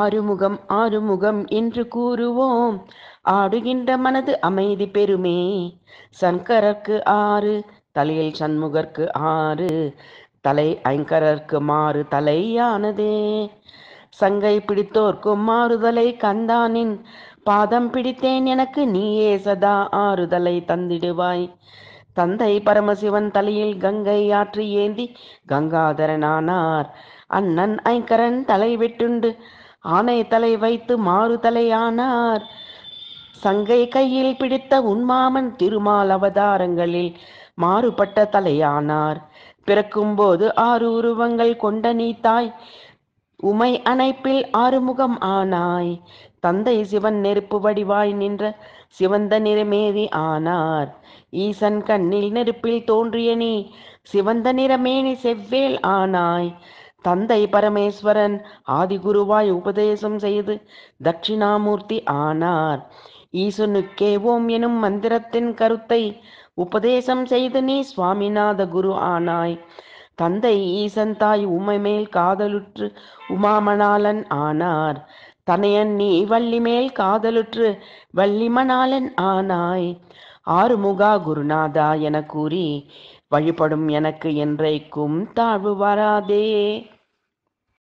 ஆறுமுகம் ஆறுமுகம் என்று கூறுவோம் ஆடுகின்ற மனது அமைதி பெருமே சங்கரர்க்கு ஆறு தலையில் சண்முகர்க்கு ஆறு தலை ஐங்கரர்க்கு மாறு தலையானதே சங்கை பிடித்தோர்க்கும் மாறுதலை கந்தானின் பாதம் பிடித்தேன் எனக்கு நீயே சதா ஆறுதலை தந்திடுவாய் தந்தை பரமசிவன் தலையில் கங்கை ஆற்றி ஏந்தி கங்காதரனானார் அண்ணன் ஐங்கரன் தலை வெட்டுண்டு ஆனை தலை வைத்து மாறு தலையானார் சங்கை கையில் பிடித்த உன்மாமன் திருமால் அவதாரங்களில் மாறுபட்ட தலையானார் பிறக்கும்போது ஆறு உருவங்கள் கொண்ட நீ தாய் உமை அணைப்பில் ஆறுமுகம் ஆனாய் தந்தை சிவன் நெருப்பு வடிவாய் நின்ற சிவந்த நிறமேதி ஆனார் ஈசன் கண்ணில் நெருப்பில் தோன்றிய நீ சிவந்த நிறமேனி செவ்வேல் ஆனாய் தந்தை பரமேஸ்வரன் ஆதிகுருவாய் உபதேசம் செய்து தட்சிணாமூர்த்தி ஆனார் ஈசனுக்கே ஓம் எனும் மந்திரத்தின் கருத்தை உபதேசம் செய்து நீ சுவாமிநாத குரு ஆனாய் தந்தை ஈசன் தாய் உமை மேல் காதலுற்று உமாமணாளன் ஆனார் தனையன் நீ வள்ளி மேல் காதலுற்று வள்ளிமணாளன் ஆனாய் ஆறுமுகா குருநாதா என கூறி வழிபடும் எனக்கு என்றைக்கும் தாழ்வு வராதே